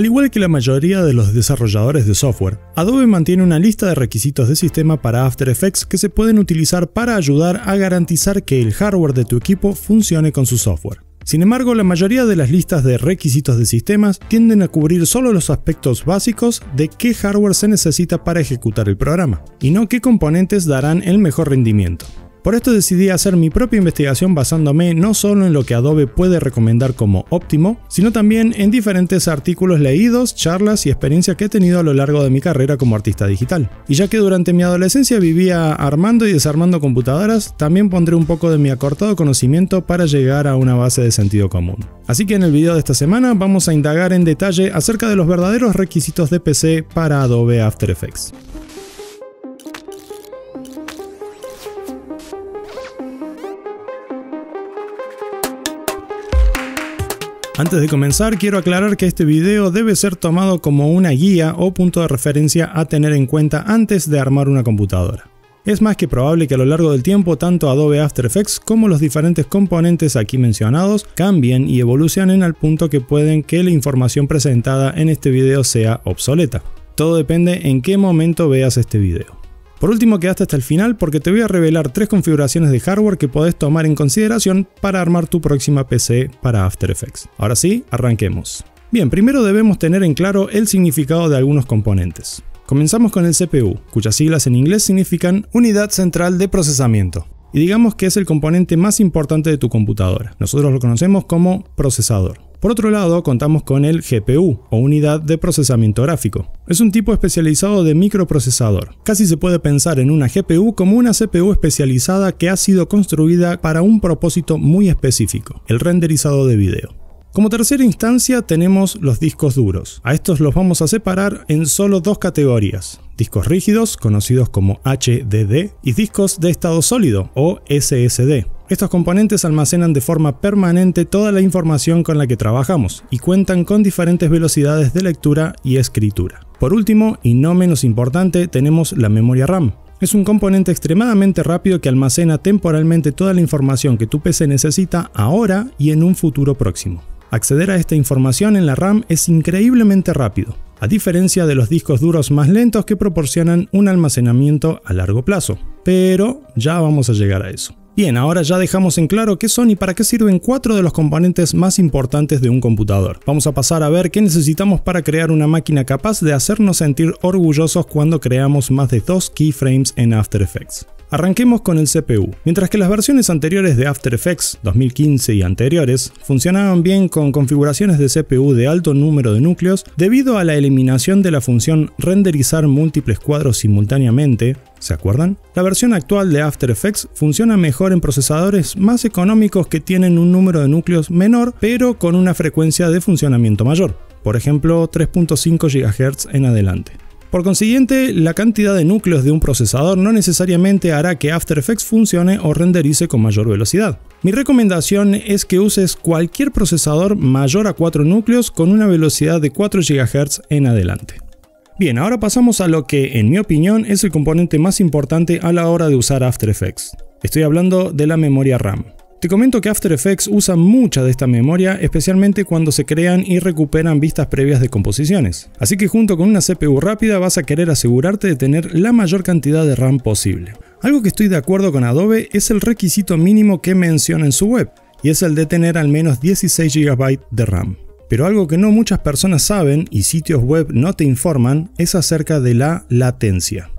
Al igual que la mayoría de los desarrolladores de software, Adobe mantiene una lista de requisitos de sistema para After Effects que se pueden utilizar para ayudar a garantizar que el hardware de tu equipo funcione con su software. Sin embargo, la mayoría de las listas de requisitos de sistemas tienden a cubrir solo los aspectos básicos de qué hardware se necesita para ejecutar el programa, y no qué componentes darán el mejor rendimiento. Por esto decidí hacer mi propia investigación basándome no solo en lo que Adobe puede recomendar como óptimo, sino también en diferentes artículos leídos, charlas y experiencias que he tenido a lo largo de mi carrera como artista digital. Y ya que durante mi adolescencia vivía armando y desarmando computadoras, también pondré un poco de mi acortado conocimiento para llegar a una base de sentido común. Así que en el video de esta semana vamos a indagar en detalle acerca de los verdaderos requisitos de PC para Adobe After Effects. Antes de comenzar, quiero aclarar que este video debe ser tomado como una guía o punto de referencia a tener en cuenta antes de armar una computadora. Es más que probable que a lo largo del tiempo tanto Adobe After Effects como los diferentes componentes aquí mencionados cambien y evolucionen al punto que pueden que la información presentada en este video sea obsoleta. Todo depende en qué momento veas este video. Por último, quedaste hasta el final porque te voy a revelar tres configuraciones de hardware que podés tomar en consideración para armar tu próxima PC para After Effects. Ahora sí, arranquemos. Bien, primero debemos tener en claro el significado de algunos componentes. Comenzamos con el CPU, cuyas siglas en inglés significan Unidad Central de Procesamiento y digamos que es el componente más importante de tu computadora. Nosotros lo conocemos como procesador. Por otro lado, contamos con el GPU, o unidad de procesamiento gráfico. Es un tipo especializado de microprocesador. Casi se puede pensar en una GPU como una CPU especializada que ha sido construida para un propósito muy específico, el renderizado de video. Como tercera instancia tenemos los discos duros. A estos los vamos a separar en solo dos categorías. Discos rígidos, conocidos como HDD, y discos de estado sólido, o SSD. Estos componentes almacenan de forma permanente toda la información con la que trabajamos y cuentan con diferentes velocidades de lectura y escritura. Por último, y no menos importante, tenemos la memoria RAM. Es un componente extremadamente rápido que almacena temporalmente toda la información que tu PC necesita ahora y en un futuro próximo. Acceder a esta información en la RAM es increíblemente rápido, a diferencia de los discos duros más lentos que proporcionan un almacenamiento a largo plazo. Pero ya vamos a llegar a eso. Bien, ahora ya dejamos en claro qué son y para qué sirven cuatro de los componentes más importantes de un computador. Vamos a pasar a ver qué necesitamos para crear una máquina capaz de hacernos sentir orgullosos cuando creamos más de dos keyframes en After Effects. Arranquemos con el CPU. Mientras que las versiones anteriores de After Effects 2015 y anteriores funcionaban bien con configuraciones de CPU de alto número de núcleos, debido a la eliminación de la función renderizar múltiples cuadros simultáneamente, ¿Se acuerdan? La versión actual de After Effects funciona mejor en procesadores más económicos que tienen un número de núcleos menor, pero con una frecuencia de funcionamiento mayor, por ejemplo 3.5 GHz en adelante. Por consiguiente, la cantidad de núcleos de un procesador no necesariamente hará que After Effects funcione o renderice con mayor velocidad. Mi recomendación es que uses cualquier procesador mayor a 4 núcleos con una velocidad de 4 GHz en adelante. Bien, ahora pasamos a lo que, en mi opinión, es el componente más importante a la hora de usar After Effects. Estoy hablando de la memoria RAM. Te comento que After Effects usa mucha de esta memoria, especialmente cuando se crean y recuperan vistas previas de composiciones. Así que junto con una CPU rápida vas a querer asegurarte de tener la mayor cantidad de RAM posible. Algo que estoy de acuerdo con Adobe es el requisito mínimo que menciona en su web, y es el de tener al menos 16 GB de RAM. Pero algo que no muchas personas saben y sitios web no te informan es acerca de la latencia.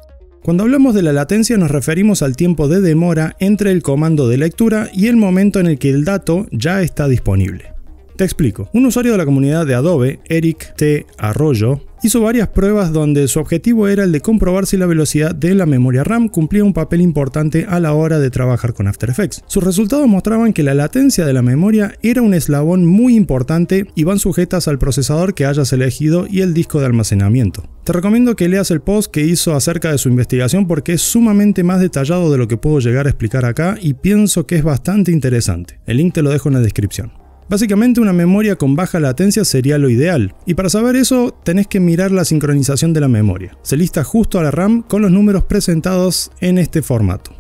Cuando hablamos de la latencia nos referimos al tiempo de demora entre el comando de lectura y el momento en el que el dato ya está disponible. Te explico. Un usuario de la comunidad de Adobe, Eric T. Arroyo, hizo varias pruebas donde su objetivo era el de comprobar si la velocidad de la memoria RAM cumplía un papel importante a la hora de trabajar con After Effects. Sus resultados mostraban que la latencia de la memoria era un eslabón muy importante y van sujetas al procesador que hayas elegido y el disco de almacenamiento. Te recomiendo que leas el post que hizo acerca de su investigación porque es sumamente más detallado de lo que puedo llegar a explicar acá y pienso que es bastante interesante. El link te lo dejo en la descripción. Básicamente una memoria con baja latencia sería lo ideal, y para saber eso tenés que mirar la sincronización de la memoria. Se lista justo a la RAM con los números presentados en este formato.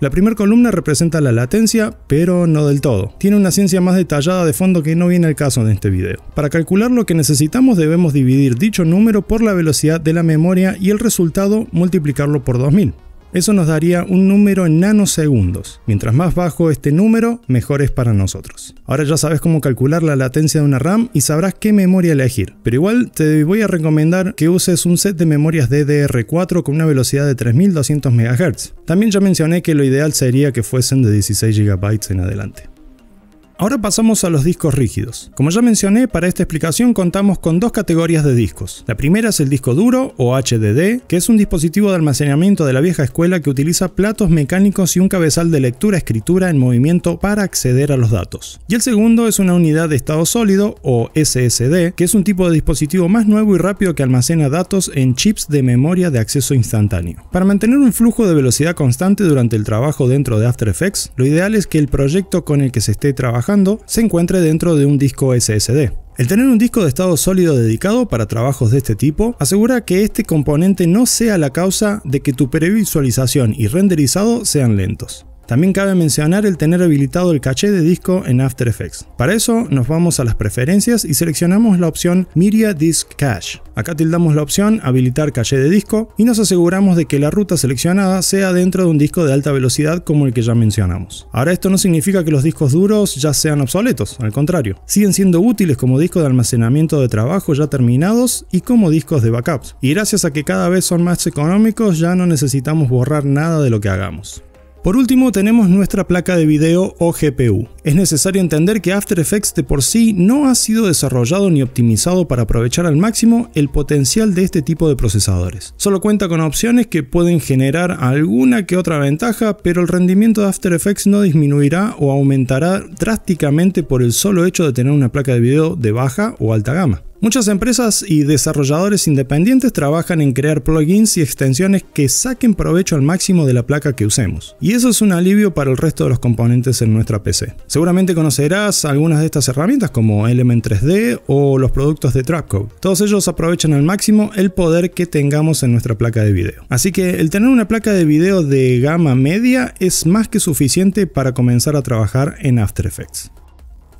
La primera columna representa la latencia, pero no del todo. Tiene una ciencia más detallada de fondo que no viene al caso en este video. Para calcular lo que necesitamos debemos dividir dicho número por la velocidad de la memoria y el resultado multiplicarlo por 2000. Eso nos daría un número en nanosegundos. Mientras más bajo este número, mejor es para nosotros. Ahora ya sabes cómo calcular la latencia de una RAM y sabrás qué memoria elegir. Pero igual te voy a recomendar que uses un set de memorias DDR4 con una velocidad de 3200 MHz. También ya mencioné que lo ideal sería que fuesen de 16 GB en adelante. Ahora pasamos a los discos rígidos. Como ya mencioné, para esta explicación contamos con dos categorías de discos. La primera es el disco duro o HDD, que es un dispositivo de almacenamiento de la vieja escuela que utiliza platos mecánicos y un cabezal de lectura-escritura en movimiento para acceder a los datos. Y el segundo es una unidad de estado sólido o SSD, que es un tipo de dispositivo más nuevo y rápido que almacena datos en chips de memoria de acceso instantáneo. Para mantener un flujo de velocidad constante durante el trabajo dentro de After Effects, lo ideal es que el proyecto con el que se esté trabajando se encuentre dentro de un disco SSD. El tener un disco de estado sólido dedicado para trabajos de este tipo asegura que este componente no sea la causa de que tu previsualización y renderizado sean lentos. También cabe mencionar el tener habilitado el caché de disco en After Effects. Para eso nos vamos a las preferencias y seleccionamos la opción Media Disk Cache. Acá tildamos la opción habilitar caché de disco y nos aseguramos de que la ruta seleccionada sea dentro de un disco de alta velocidad como el que ya mencionamos. Ahora esto no significa que los discos duros ya sean obsoletos, al contrario, siguen siendo útiles como discos de almacenamiento de trabajo ya terminados y como discos de backups. Y gracias a que cada vez son más económicos ya no necesitamos borrar nada de lo que hagamos. Por último tenemos nuestra placa de video o GPU. Es necesario entender que After Effects de por sí no ha sido desarrollado ni optimizado para aprovechar al máximo el potencial de este tipo de procesadores. Solo cuenta con opciones que pueden generar alguna que otra ventaja, pero el rendimiento de After Effects no disminuirá o aumentará drásticamente por el solo hecho de tener una placa de video de baja o alta gama. Muchas empresas y desarrolladores independientes trabajan en crear plugins y extensiones que saquen provecho al máximo de la placa que usemos, y eso es un alivio para el resto de los componentes en nuestra PC. Seguramente conocerás algunas de estas herramientas como Element 3D o los productos de Trapcode. Todos ellos aprovechan al máximo el poder que tengamos en nuestra placa de video. Así que el tener una placa de video de gama media es más que suficiente para comenzar a trabajar en After Effects.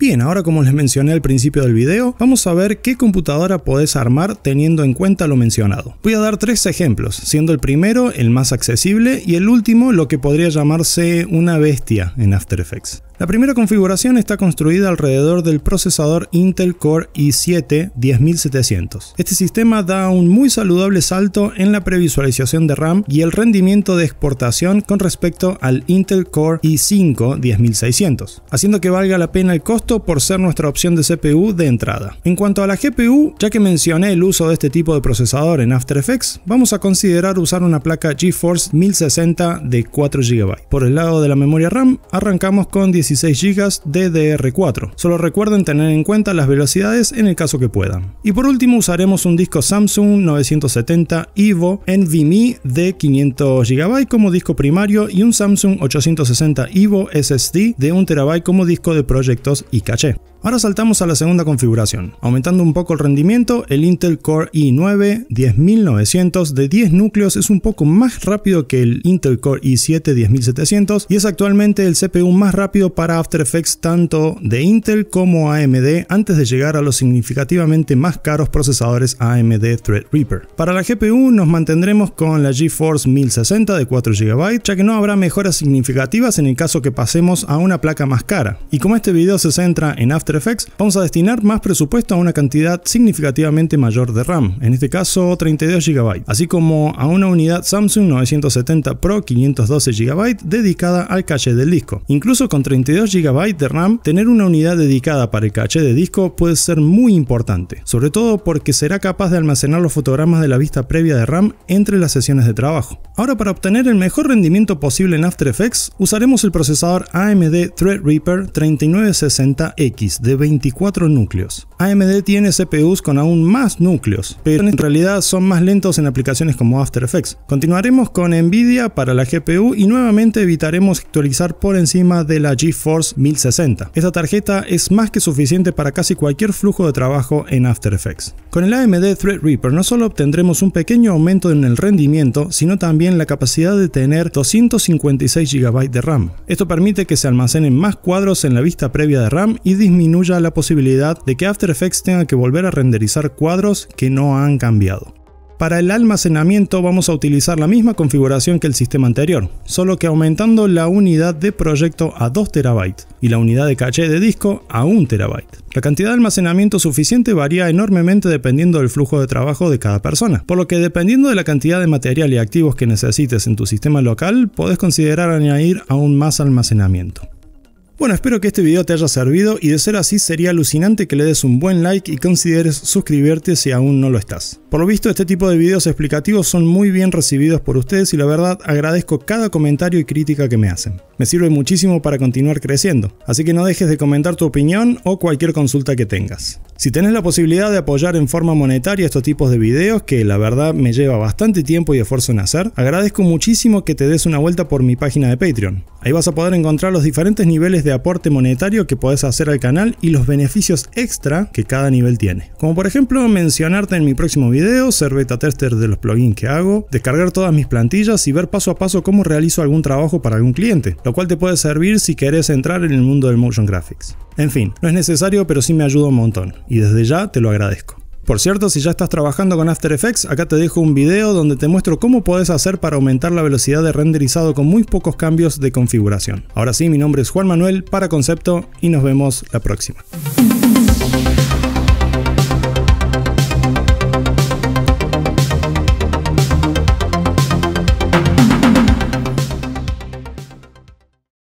Bien, ahora como les mencioné al principio del video, vamos a ver qué computadora podés armar teniendo en cuenta lo mencionado. Voy a dar tres ejemplos, siendo el primero el más accesible y el último lo que podría llamarse una bestia en After Effects. La primera configuración está construida alrededor del procesador Intel Core i7 10700. Este sistema da un muy saludable salto en la previsualización de RAM y el rendimiento de exportación con respecto al Intel Core i5 10600, haciendo que valga la pena el costo por ser nuestra opción de CPU de entrada. En cuanto a la GPU, ya que mencioné el uso de este tipo de procesador en After Effects, vamos a considerar usar una placa GeForce 1060 de 4 GB. Por el lado de la memoria RAM, arrancamos con 16 16 GB DDR4. Solo recuerden tener en cuenta las velocidades en el caso que puedan. Y por último usaremos un disco Samsung 970 Evo NVMe de 500 GB como disco primario y un Samsung 860 Evo SSD de 1 TB como disco de proyectos y caché. Ahora saltamos a la segunda configuración, aumentando un poco el rendimiento, el Intel Core i9 10900 de 10 núcleos es un poco más rápido que el Intel Core i7 10700 y es actualmente el CPU más rápido para After Effects tanto de Intel como AMD antes de llegar a los significativamente más caros procesadores AMD Threadripper. Para la GPU nos mantendremos con la GeForce 1060 de 4 GB ya que no habrá mejoras significativas en el caso que pasemos a una placa más cara. Y como este video se centra en After Effects, vamos a destinar más presupuesto a una cantidad significativamente mayor de RAM, en este caso 32 GB, así como a una unidad Samsung 970 Pro 512 GB dedicada al caché del disco. Incluso con 32 GB de RAM, tener una unidad dedicada para el caché de disco puede ser muy importante, sobre todo porque será capaz de almacenar los fotogramas de la vista previa de RAM entre las sesiones de trabajo. Ahora para obtener el mejor rendimiento posible en After Effects, usaremos el procesador AMD Threadripper 3960X de 24 núcleos. AMD tiene CPUs con aún más núcleos, pero en realidad son más lentos en aplicaciones como After Effects. Continuaremos con Nvidia para la GPU y nuevamente evitaremos actualizar por encima de la GeForce 1060. Esta tarjeta es más que suficiente para casi cualquier flujo de trabajo en After Effects. Con el AMD Threadripper no solo obtendremos un pequeño aumento en el rendimiento, sino también la capacidad de tener 256 GB de RAM. Esto permite que se almacenen más cuadros en la vista previa de RAM y disminuir la posibilidad de que After Effects tenga que volver a renderizar cuadros que no han cambiado. Para el almacenamiento vamos a utilizar la misma configuración que el sistema anterior, solo que aumentando la unidad de proyecto a 2 TB y la unidad de caché de disco a 1 TB. La cantidad de almacenamiento suficiente varía enormemente dependiendo del flujo de trabajo de cada persona, por lo que dependiendo de la cantidad de material y activos que necesites en tu sistema local, puedes considerar añadir aún más almacenamiento. Bueno, espero que este video te haya servido y de ser así sería alucinante que le des un buen like y consideres suscribirte si aún no lo estás. Por lo visto este tipo de videos explicativos son muy bien recibidos por ustedes y la verdad agradezco cada comentario y crítica que me hacen. Me sirve muchísimo para continuar creciendo, así que no dejes de comentar tu opinión o cualquier consulta que tengas. Si tenés la posibilidad de apoyar en forma monetaria estos tipos de videos, que la verdad me lleva bastante tiempo y esfuerzo en hacer, agradezco muchísimo que te des una vuelta por mi página de Patreon. Ahí vas a poder encontrar los diferentes niveles de aporte monetario que podés hacer al canal y los beneficios extra que cada nivel tiene. Como por ejemplo mencionarte en mi próximo video, ser beta tester de los plugins que hago, descargar todas mis plantillas y ver paso a paso cómo realizo algún trabajo para algún cliente cual te puede servir si querés entrar en el mundo del motion graphics. En fin, no es necesario pero sí me ayuda un montón, y desde ya te lo agradezco. Por cierto, si ya estás trabajando con After Effects, acá te dejo un video donde te muestro cómo podés hacer para aumentar la velocidad de renderizado con muy pocos cambios de configuración. Ahora sí, mi nombre es Juan Manuel para Concepto y nos vemos la próxima.